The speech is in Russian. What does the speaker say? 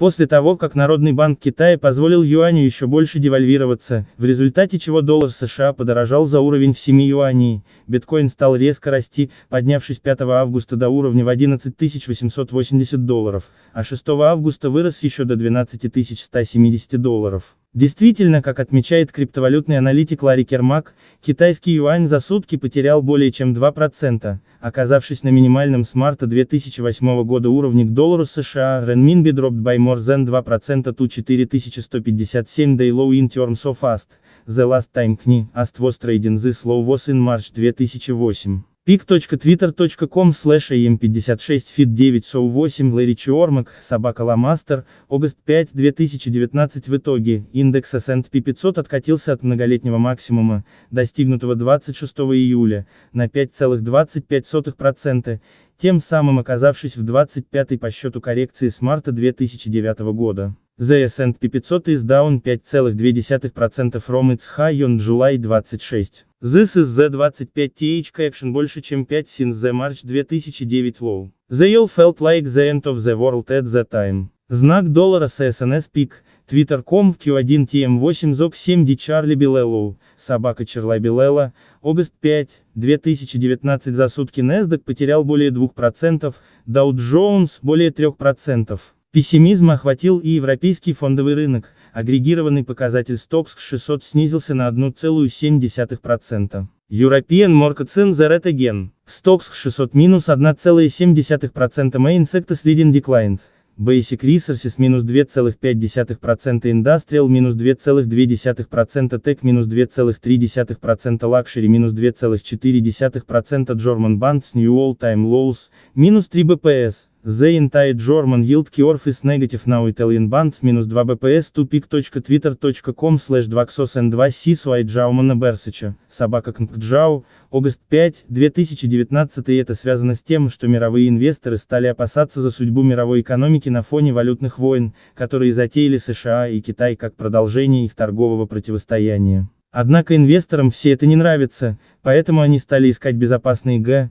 После того, как Народный банк Китая позволил юаню еще больше девальвироваться, в результате чего доллар США подорожал за уровень в 7 юаней, биткоин стал резко расти, поднявшись 5 августа до уровня в 11 880 долларов, а 6 августа вырос еще до 12 170 долларов. Действительно, как отмечает криптовалютный аналитик Ларри Кермак, китайский юань за сутки потерял более чем 2%, оказавшись на минимальном с марта 2008 года уровне к доллару США, renminbi dropped by more than 2% to 4157 day low in terms of AST, the last time кни AST was trading this low was in March 2008 pic.twitter.com slash am56fit9so8 Лэри Чиормак, собака Ламастер, Огост 5, 2019 В итоге, индекс S&P 500 откатился от многолетнего максимума, достигнутого 26 июля, на 5,25%, тем самым оказавшись в 25-й по счету коррекции с марта 2009 года. The S&P 500 is down 5,2% from its high on July 26. This is the 25th correction больше чем 5 since the March 2009 low. The yield felt like the end of the world at the time. Знак доллара CSNS пик, Twitter.com Q1 TM8 ZOC 7 D Charlie Белеллоу, собака Черла Белелла, August 5, 2019 за сутки NASDAQ потерял более 2%, Dow Jones более 3%. Пессимизм охватил и европейский фондовый рынок, агрегированный показатель Stocks 600 снизился на 1,7%. European Market Center at again. Stocks 600 минус 1,7% Main Sectors Leading Declines. Basic Resources минус 2,5%, Industrial минус 2,2%, Tech минус 2,3%, Luxury минус 2,4%, German Bonds New All Time Lows, минус 3 BPS. The entire German yield curve is negative now Italian banks minus 2 bps to pic.twitter.com slash 2xos 2 c Джаумана Берсича, собака Джау, август 5, 2019 и это связано с тем, что мировые инвесторы стали опасаться за судьбу мировой экономики на фоне валютных войн, которые затеяли США и Китай как продолжение их торгового противостояния. Однако инвесторам все это не нравится, поэтому они стали искать безопасные г,